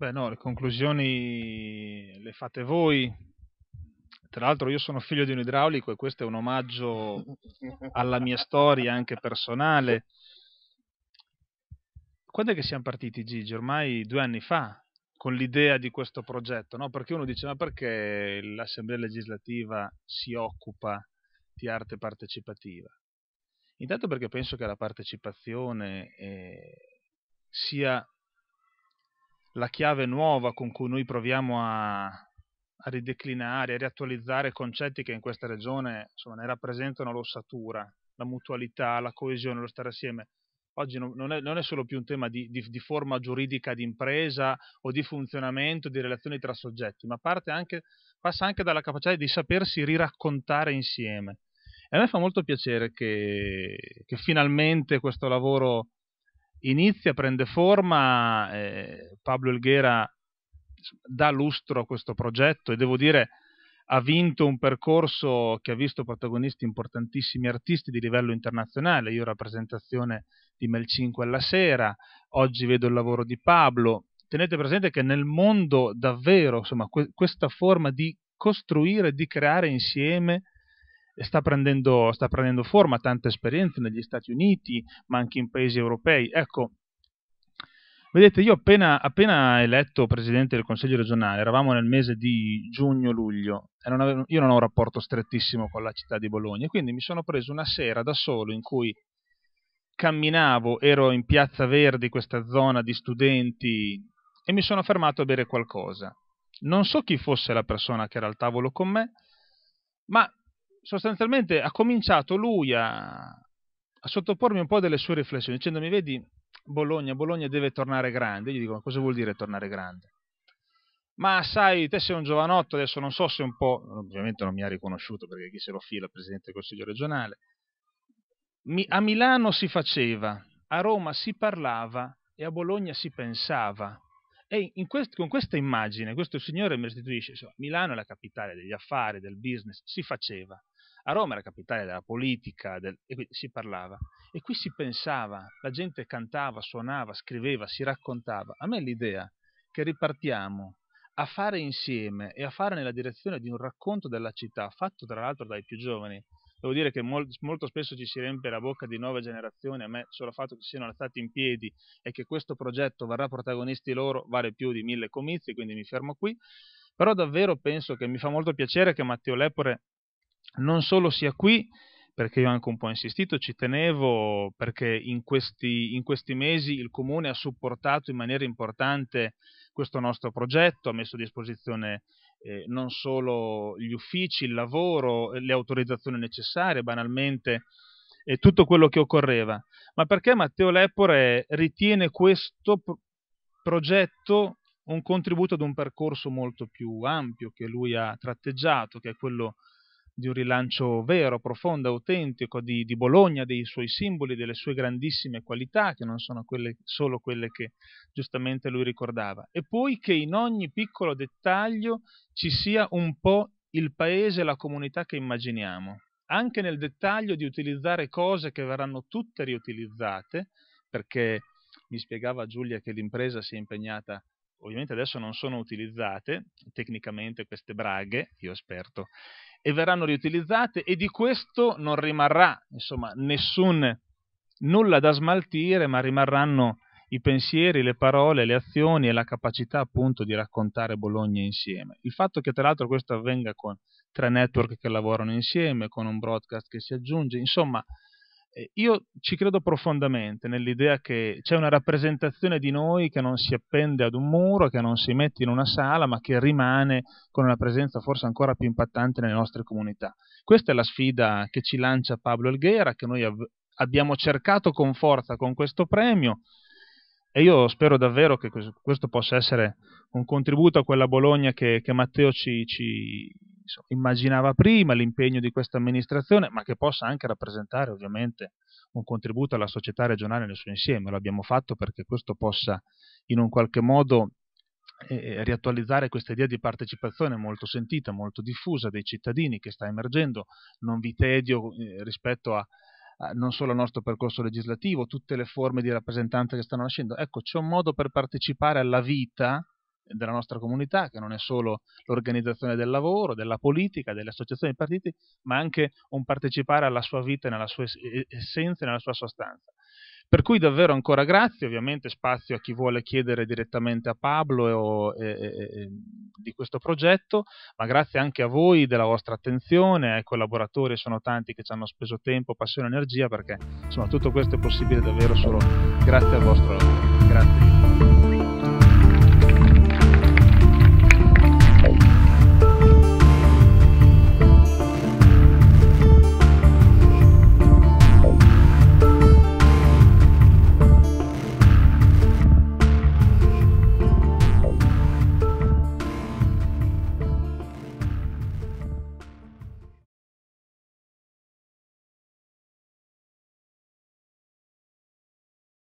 Beh no, le conclusioni le fate voi. Tra l'altro io sono figlio di un idraulico e questo è un omaggio alla mia storia anche personale. Quando è che siamo partiti Gigi? Ormai due anni fa con l'idea di questo progetto, no? perché uno dice ma perché l'Assemblea legislativa si occupa di arte partecipativa? Intanto perché penso che la partecipazione eh, sia la chiave nuova con cui noi proviamo a, a rideclinare, a riattualizzare concetti che in questa regione insomma, ne rappresentano l'ossatura, la mutualità, la coesione, lo stare assieme. Oggi non, non, è, non è, solo più un tema di, di, di forma giuridica di impresa o di funzionamento, di relazioni tra soggetti, ma anche, passa anche dalla capacità di sapersi riraccontare insieme. E a me fa molto piacere che, che finalmente questo lavoro inizia, prende forma, eh, Pablo Elghera dà lustro a questo progetto e devo dire ha vinto un percorso che ha visto protagonisti importantissimi artisti di livello internazionale. Io rappresentazione di Mel 5 alla sera, oggi vedo il lavoro di Pablo. Tenete presente che nel mondo davvero, insomma, que- questa forma di costruire, di creare insieme sta prendendo, sta prendendo forma, tante esperienze negli Stati Uniti, ma anche in paesi europei. Ecco, Vedete, io appena, appena, eletto presidente del Consiglio regionale, eravamo nel mese di giugno-luglio, e non avevo, io non ho un rapporto strettissimo con la città di Bologna, quindi mi sono preso una sera da solo in cui camminavo, ero in Piazza Verdi, questa zona di studenti, e mi sono fermato a bere qualcosa. Non so chi fosse la persona che era al tavolo con me, ma sostanzialmente ha cominciato lui a, a sottopormi un po' delle sue riflessioni, dicendomi, vedi, Bologna, Bologna deve tornare grande. Io gli dico, ma cosa vuol dire tornare grande? Ma sai, te sei un giovanotto, adesso non so se un po', ovviamente non mi ha riconosciuto perché chi se lo fila, Presidente del Consiglio regionale, mi, a Milano si faceva, a Roma si parlava e a Bologna si pensava. E quest, con questa immagine questo signore mi restituisce, insomma, Milano è la capitale degli affari, del business, si faceva, a Roma era la capitale della politica, del, e qui si parlava, e qui si pensava, la gente cantava, suonava, scriveva, si raccontava. A me l'idea che ripartiamo a fare insieme e a fare nella direzione di un racconto della città, fatto tra l'altro dai più giovani, devo dire che mol molto spesso ci si riempie la bocca di nuove generazioni, a me solo il fatto che siano alzati in piedi e che questo progetto verrà protagonisti loro vale più di mille comizi, quindi mi fermo qui, però davvero penso che mi fa molto piacere che Matteo Lepore non solo sia qui, perché io anche un po' insistito, ci tenevo perché in questi, in questi mesi il Comune ha supportato in maniera importante questo nostro progetto, ha messo a disposizione eh, non solo gli uffici, il lavoro, eh, le autorizzazioni necessarie, banalmente, e tutto quello che occorreva. Ma perché Matteo Lepore ritiene questo pro- progetto un contributo ad un percorso molto più ampio che lui ha tratteggiato, che è quello di un rilancio vero, profondo, autentico di, di, Bologna, dei suoi simboli, delle sue grandissime qualità, che non sono quelle, solo quelle che giustamente lui ricordava, e poi che in ogni piccolo dettaglio ci sia un po' il paese, la comunità che immaginiamo, anche nel dettaglio di utilizzare cose che verranno tutte riutilizzate, perché mi spiegava Giulia che l'impresa si è impegnata ovviamente adesso non sono utilizzate tecnicamente queste braghe, io esperto e verranno riutilizzate e di questo non rimarrà insomma, nessun, nulla da smaltire, ma rimarranno i pensieri, le parole, le azioni e la capacità appunto di raccontare Bologna insieme. Il fatto che tra l'altro questo avvenga con tre network che lavorano insieme, con un broadcast che si aggiunge, insomma eh, io ci credo profondamente nell'idea che c'è una rappresentazione di noi che non si appende ad un muro, che non si mette in una sala, ma che rimane con una presenza forse ancora più impattante nelle nostre comunità. Questa è la sfida che ci lancia Pablo Elghera, che noi av- abbiamo cercato con forza con questo premio e io spero davvero che questo possa essere un contributo a quella Bologna che, che Matteo ci, ci, insomma, immaginava prima, l'impegno di questa amministrazione, ma che possa anche rappresentare ovviamente un contributo alla società regionale nel suo insieme. Lo abbiamo fatto perché questo possa in un qualche modo eh, eh riattualizzare questa idea di partecipazione molto sentita, molto diffusa dei cittadini che sta emergendo. Non vi tedio eh, rispetto a, a, non solo al nostro percorso legislativo, tutte le forme di rappresentanza che stanno nascendo. Ecco, c'è un modo per partecipare alla vita della nostra comunità, che non è solo l'organizzazione del lavoro, della politica, delle associazioni dei partiti, ma anche un partecipare alla sua vita, nella sua essenza e nella sua sostanza. Per cui davvero ancora grazie, ovviamente spazio a chi vuole chiedere direttamente a Pablo e e, e, di questo progetto, ma grazie anche a voi della vostra attenzione, ai collaboratori, sono tanti che ci hanno speso tempo, passione e energia perché insomma tutto questo è possibile davvero solo grazie al vostro lavoro. Grazie.